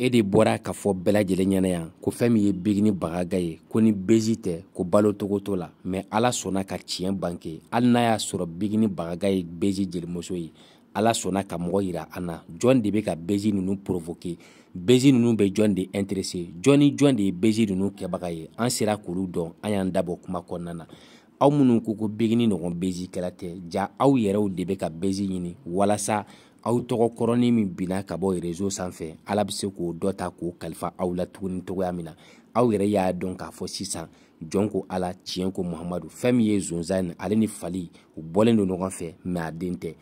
e de bɔra k'a fɔ bɛɛ lajɛlen ɲɛna yan ko fɛn min ye bigi ni bagaga ye ko ni bezi tɛ ko balotogo to la mɛ ala sɔnna ka tiɲɛ banke hali n'a y'a sɔrɔ bigi ni bagaga ye bezi jelimuso ye ala sɔnna ka mɔgɔ yira an na jɔn de bɛ ka bezi ninnu porovoke bezi ninnu bɛ jɔn de interese jɔn ni jɔn de ye bezi ninnu kɛbaga ye an sera k'olu dɔn an y'an dabɔ kuma kɔnɔna na aw minnu ko ko bigi ni ɲɔgɔn bezikɛla tɛ ja aw yɛrɛw de bɛ ka bezi ɲini walasa aw tɔgɔ kɔrɔnin min binna ka bɔ rezo sanfɛ ala bɛ se k'o dɔ ta k'o kalifa aw la tuguni togoya min na aw yɛrɛ y'a dɔn k'a fɔ sisan jɔn ko ala tiɲɛ ko muhamadu fɛn min ye zonzan ni ale ni fali u bɔlen don ɲɔgɔn fɛ mɛ a den tɛ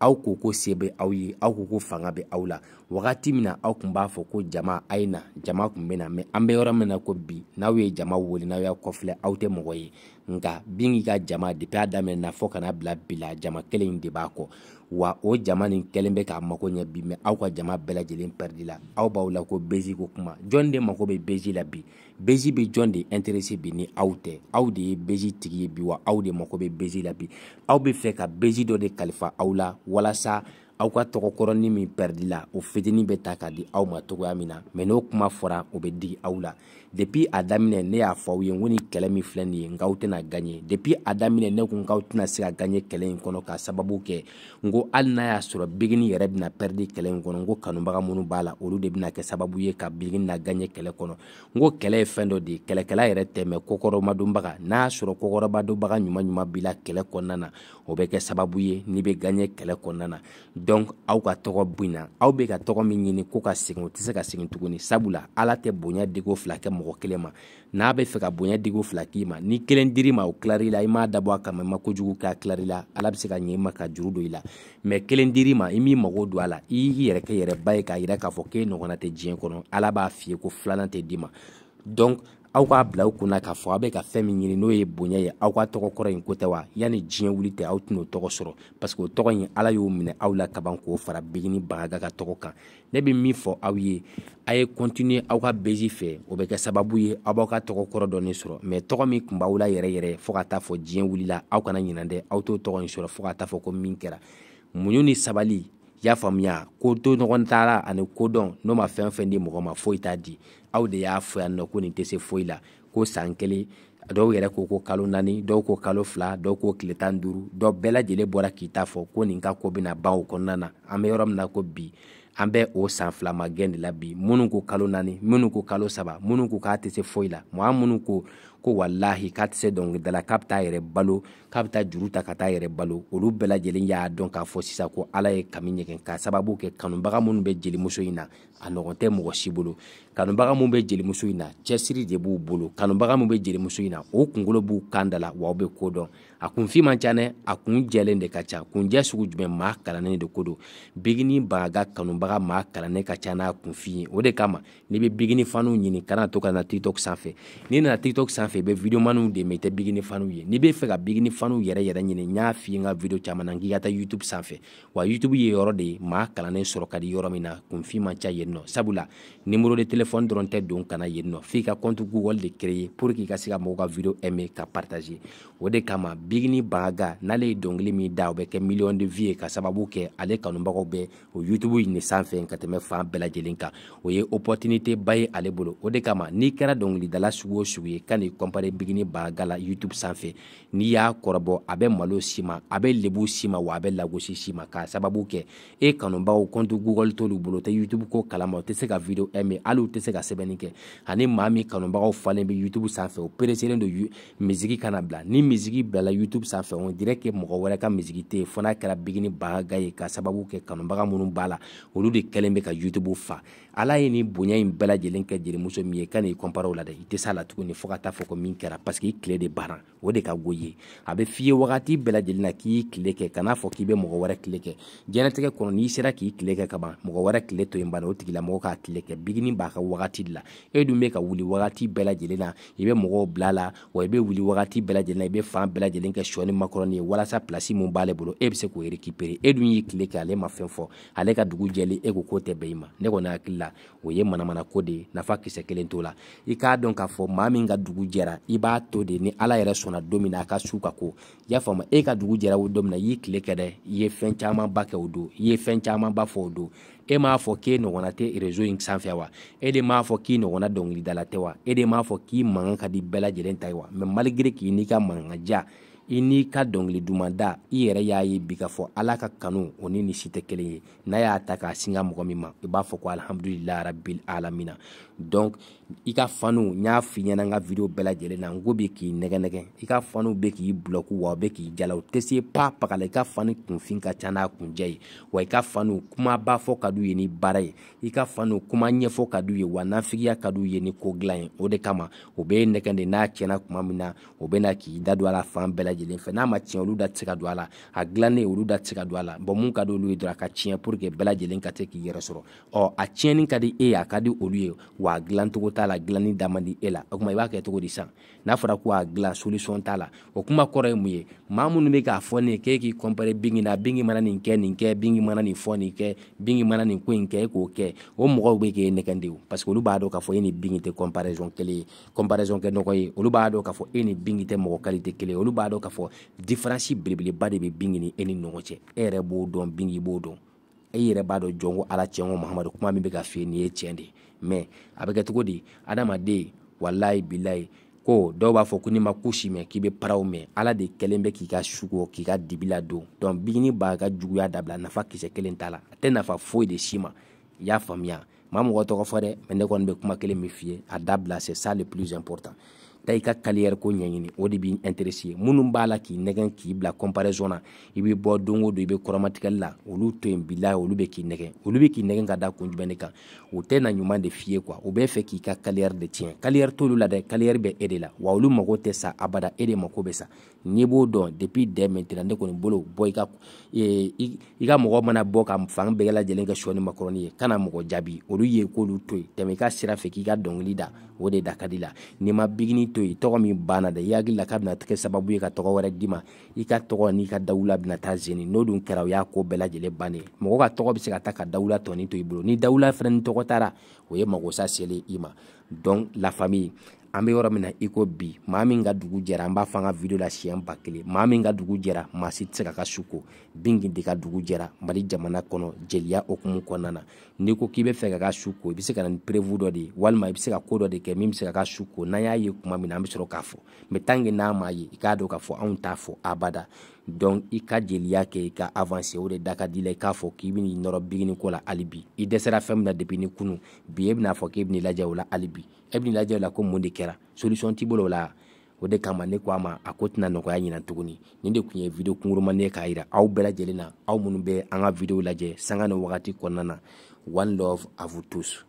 aw ko ko se bɛ aw ye aw ko ko fanga bɛ aw la wagati min na aw tun b'a fɔ ko jama a ye na jama tun bɛ na mɛ an bɛ yɔrɔ min na ko bi n'aw ye jama wele n'aw y'a kɔfilɛ aw tɛ mɔgɔ ye nka bin k'i ka jama depi a daminɛ na fɔ kana bila bila jama kelen in de b'a kɔ wa o jama nin kɛlen bɛ k'a mago ɲɛ bi mɛn aw ka jama bɛɛ lajɛlen pɛridi la aw b'aw la ko bezi ko kuma jɔn de mago bɛ bezi la bi bezi bɛ jɔn de ɛnterese bi ni aw tɛ aw de ye bezi tigi ye bi wa aw de mago bɛ bezi la bi aw bɛ fɛ ka bezi dɔ de kalifa aw la walasa aw ka tɔgɔkɔrɔnin min pɛridi la o fitinin bɛ ta ka di aw ma togoya min na mɛ n'o kuma fɔra o bɛ di aw la depi a daminɛ ne y'a fɔ aw ye n ko nin kɛlɛ min filɛ nin ye nk'aw tɛna gaɲe depi a daminɛ ne kun k'aw tɛna se ka gaɲe kɛlɛ in kɔnɔ k'a sababu kɛ n ko hali n'a y'a sɔrɔ bigini yɛrɛ bɛna pɛridi kɛlɛ in kɔnɔ n ko kanubaga minnu b'a la olu de bɛna kɛ sababu ye ka bigini na gaɲe kɛlɛ kɔnɔ n ko kɛlɛ ye fɛn dɔ de ye kɛlɛkɛla yɛrɛ tɛ mɛ kokɔrɔmadonbaga n'a y'a sɔrɔ kokɔrɔmadonbaga ɲuman ɲuman b'i la kɛlɛ kɔnɔna na o bɛ kɛ sababu ye n'i bɛ gaɲe kɛlɛ kɔnɔna na dɔn aw ka tɔgɔ bin na aw bɛ ka tɔgɔ min ɲini ko ka segin o tɛ se ka segin tuguni sabula ala tɛ bonya digo fila kɛ mɔgɔ kelen ma n'a bɛ fɛ ka bonya digo fila k'i ma ni kelen diri ma o kilari la i m'a dabɔ a kama i ma kojugu k'a kilari la ala bɛ se ka ɲɛ i ma ka juru don i la mɛ kelen diri ma i m'i mago don a la i y'i yɛrɛ kɛ yɛrɛ ba ye k'a yira k'a fɔ k'e ɲɔgɔnna tɛ diɲɛ kɔnɔ ala b'a f'i ye ko filanan tɛ d'i ma donc aw k'a bila aw kunna k'a fɔ aw bɛ ka fɛn min ɲini n'o ye bonya ye aw ka tɔgɔ kɔrɔ in ko tɛ wa yanni diɲɛ wuli tɛ aw tɛn'o tɔgɔ sɔrɔ parce que o tɔgɔ in ala y'o minɛ aw la kaban k'o fara bigini bagaga ka tɔgɔ kan ne bɛ min fɔ aw ye a ye kɔntiniye aw ka bezi fɛ o bɛ kɛ sababu ye aw b'aw ka tɔgɔ kɔrɔ dɔɔni sɔrɔ mɛ tɔgɔ min tun b'aw la yɛrɛ yɛrɛ fɔ ka taa fɔ diɲɛ wulila aw kana ɲinan dɛ aw t'o tɔgɔ in sɔrɔ fɔ ka taa fɔ ko min kɛra muɲu ni sabali y'a faamuya ko to ɲɔgɔn taara ani kodɔn n'o ma fɛn fɛn di mɔgɔ ma foyi t'a di aw de y'a fɔ yan nɔ ko nin tɛ se foyi la ko san kelen dɔw yɛrɛ ko ko kalo naani dɔw ko kalo fila dɔw ko tile tan duuru dɔ bɛɛ lajɛlen bɔra k'i ta fɔ ko nin ka ko bɛna ban o kɔnɔna na an bɛ yɔrɔ min na ko bi an bɛ o san fila ma gɛn de la bi minnu ko kalo naani minnu ko kalo saba minnu ko k'a tɛ se foyi la mɔgɔ minnu ko ko walahi k'a tɛ se dɔnkilidala k'a bɛ taa yɛrɛ balo k'a bɛ taa juru ta ka taa yɛrɛ balo olu bɛɛ lajɛlen y'a dɔn k'a fɔ sisan ko ala ye kami ɲɛgɛn ka sababu kɛ kanubaga minnu bɛ jelimuso in na a ɲɔgɔn tɛ mɔgɔ si bolo kanubaga minnu bɛ jelimuso in na cɛsiri de b'u bolo kanubaga minnu bɛ jelimuso in na o kunkolo b'u kan da la wa aw bɛ ko dɔn a kunfin man ca dɛ a kun jɛlen de ka ca kunjɛ sugu jumɛn maa kalannen de ko don bigini baga kanubaga maa kalannen ka ca n'a kunfin ye o de kama n'i bɛ bigini faniw ɲini kana to ka na tiktok sanfɛ n'i nana tiktok sanfɛ fɛ i bɛ videomaniw de mɛ i tɛ bigi ni faniw ye n'i bɛ fɛ ka bigi ni faniw yɛrɛ yɛrɛ ɲini n y'a f'i ye n ka video caman na n k'i ka taa YouTube sanfɛ wa YouTube ye yɔrɔ de ye maa kalannen sɔrɔ ka di yɔrɔ min na kunfin man ca yen nɔ sabula numéro de téléphone dɔrɔn tɛ don kana yen nɔ f'i ka compte Google de créer pour que i ka se ka mɔgɔw ka video aimer ka partager o de kama bigi ni baga n'ale ye dɔnkili min da o bɛ kɛ million de vues ye ka sababu kɛ ale kanubagaw bɛ o YouTube in de sanfɛ ka tɛmɛ fan bɛɛ lajɛlen kan o ye opportunité ba ye ale bolo o de kama n'i kɛra dɔnkilidala sugu o sugu ye kan'i kɔnpare bigini baraga la youtube sanfɛ n'i y'a kɔrɔbɔ a bɛ malo si ma a bɛ lebu si ma wa a bɛ lagosi si ma k'a sababu kɛ e kanubaw kɔntu google t'olu bolo tɛ youtube ko kalama o tɛ se ka video ɛmɛ hali u tɛ se ka sɛbɛnni kɛ ani maa min kanubagaw falen bɛ youtube sanfɛ o pereselen don misigi kana bila ni misigi bilala youtube sanfɛ o direct mɔgɔ wɛrɛ ka misigi tɛ yen fo n'a kɛra bigini baraga ye ka sababu kɛ kanubaga minnu b'a la olu de kɛlen bɛ ka youtube fa ala ye nin bonya in bɛɛ lajɛlen kɛ jelimuso min ye ka n'i kɔnparaw la dɛ i tɛ s'a la tuguni fo ka taa fɔ ko fɔ min kɛra parce que i tile de baara o de ka go ye a bɛ f'i ye wagati bɛɛ lajɛlen na k'i tile kɛ kana fɔ k'i bɛ mɔgɔ wɛrɛ tile kɛ diɲɛnatigɛ kɔnɔ n'i sera k'i tile kɛ kaban mɔgɔ wɛrɛ tile to yen bana o tigilamɔgɔ k'a tile kɛ bigini b'a ka wagati de la e dun bɛ ka wuli wagati bɛɛ lajɛlen na i bɛ mɔgɔw bila la wa i bɛ wuli wagati bɛɛ lajɛlen na i bɛ fan bɛɛ lajɛlen kɛ sɔ ni makɔrɔni ye walasa pilasi min b'ale bolo e bɛ se k'o récupérer e dun y'i tile kɛ ale ma fɛn fɔ ale ka dugu jɛlen e ko k'o tɛ bɛn i ma ne kɔni hakili la o ye manamana ko de ye nafa kisɛ kelen t'o la i k'a dɔn k'a fɔ maa min ka dugu jɛra i b'a to de ni ala yɛrɛ sɔnna don min na a ka su ka ko i y'a faamu e ka dugu jɛra o don min na i y'i tile kɛ dɛ i ye fɛn camanba kɛ o don i ye fɛn camanba fɔ o don e m'a fɔ k'e ɲɔgɔnna tɛ rezo in sanfɛ wa e de m'a fɔ k'i ɲɔgɔnna dɔnkilidala tɛ wa e de m'a fɔ k'i mankan ka di bɛɛ lajɛlen ta ye wa mɛ maligere k'i n'i ka mankanja i n'i ka dɔnkili dumanda i yɛrɛ y'a ye bi ka fɔ ala ka kanu o ni nin si tɛ kelen ye n'a y'a ta k'a singa mɔgɔ min ma i b'a fɔ ko alihamudulila arabil alamina Donk, i ka fanou, nye a finye nan nga video bela jelen, nan gwo beki neken neken, i ka fanou beki i bloku, waw beki i jalaw, te siye pa pakala, i ka fanou koun fin ka chanakoun jay, woy i ka fanou kouman ba fokaduye ni baray, i ka fanou kouman nye fokaduye, wana figya kaduye ni koglayen, ode kama, oubeye neken de nan a chena kouman minan, oubeye na ki dadwala fan bela jelen, fè nan matyen oulou dati kadwala, a glane oulou dati kadwala, bon moun kadou loui dra ka chen, pouke bela jelen k wa glan cogo t'a la glani da man di e la o kuma i b'a kɛ cogo di san n'a fɔra ko a glan solution t'a la o kuma kɔrɔ ye mun ye maa minnu bɛ k'a fɔ ne k'e k'i kɔnpɛrɛ bingi na bingi mana nin kɛ nin kɛ bingi mana nin fɔ nin kɛ bingi mana nin ko in kɛ e k'o kɛ o mɔgɔw be k'e nɛgɛn de parce que olu b'a dɔn k'a fɔ e ni bingi tɛ kɔnpɛrɛsɔn kelen ye kɔnpɛrɛsɔn kɛ nɔgɔ ye olu b'a dɔn k'a fɔ e ni bingi tɛ mɔgɔ kalite kelen ye olu b'a dɔn k'a fɔ diferansi belebeleba de bɛ bingi ni e ni ɲɔgɔn cɛ e yɛrɛ b'o dɔn bingi b'o dɔn e yɛrɛ b'a dɔn jɔn ko ala tiɲɛ ko mahamadu kuma min bɛ ka f'i ye nin ye tiɲɛ de ye mɛ a bɛ kɛ cogo di adamaden walayi bilayi ko dɔw b'a fɔ ko n'i ma ku si mɛn k'i bɛ paraw mɛn ala de kɛlen bɛ k'i ka su kɔ k'i ka dibi ladon dɔn bigini b'a ka juguya dabila nafa kisɛ kelen t'a la a tɛ nafa foyi de si ma i y'a faamuya maa mɔgɔ tɔgɔ fɔ dɛ mɛ ne kɔni bɛ kuma kelen min f'i ye a dabila c'est ça le plus important ta i ka kaliyɛri ko ɲɛɲini o de b'i interese minnu b'a la k'i nɛgɛn k'i bila comparaison na i bɛ bɔ don o don i bɛ kɔrɔmatigɛli la olu to yen bila olu bɛ k'i nɛgɛn olu bɛ k'i nɛgɛn ka da kun jumɛn de kan o tɛ na ɲuman de f'i ye kuwa o bɛ fɛ k'i ka kaliyɛri de tiɲɛ kaliyɛri t'olu la dɛ kaliyɛri bɛ e de la wa olu mago tɛ sa abada e de mako bɛ sa n'i b'o dɔn depuis dès maintenant ne kɔni bolo bɔ i ka i ka mɔgɔ mana bɔ ka fan bɛɛ lajɛlen kɛ sɔ ni makɔrɔni ye kana mɔgɔ jaabi olu ye k'olu to yen tɛmɛ i ka sira fɛ k'i ka dɔnkili da o de da ka di la n'i ma bigini to yen tɔgɔ min banna dɛ i hakili la k'a bɛna kɛ sababu ye ka tɔgɔ wɛrɛ d'i ma i ka tɔgɔ n'i ka dawula bɛna taa zeni n'o dun kɛra o y'a ko bɛɛ lajɛlen bannen mɔgɔ ka tɔgɔ bɛ se ka taa ka dawula tɔni to i bolo ni dawula fana ni tɔgɔ taara o ye magosa selen i ma donc la famille an bɛ yɔrɔ min na i ko bi maa min ka dugu jɛra an b'a fɔ an ka video la siɲɛ ba kelen maa min ka dugu jɛra maa si tɛ se ka ka su ko bingi de ka dugu jɛra mali jamana kɔnɔ jeliya hokumu kɔnɔna na n'i ko k'i bɛ fɛ ka ka su ko i bɛ se ka na ni perewu dɔ de ye walima i bɛ se ka ko dɔ de kɛ min bɛ se ka ka su ko n'an y'a ye kuma min na an bɛ sɔrɔ k'a fɔ mɛ tange n'a m'a ye i k'a dɔn k'a fɔ anw t'a fɔ abada dɔn i ka jeliya kɛ i ka avanse o de da ka di la i k'a fɔ k'i bɛn'i nɔrɔ bigini ko la hali bi i dɛsɛra fɛn min na depi ni kunu bi e bɛna fɔ k'e bɛn'i lajɛ o la hali bi e bɛn'i lajɛ o la ko mun de kɛra solution t'i bolo o la o de kama ne ko a ma a ko tɛna nɔgɔya ɲina tuguni nin de tun ye video kunkurumanden k'a yira aw bɛɛ lajɛlen na aw minnu bɛ an ka video lajɛ sanga ni wagati kɔnɔna na one love à vous tous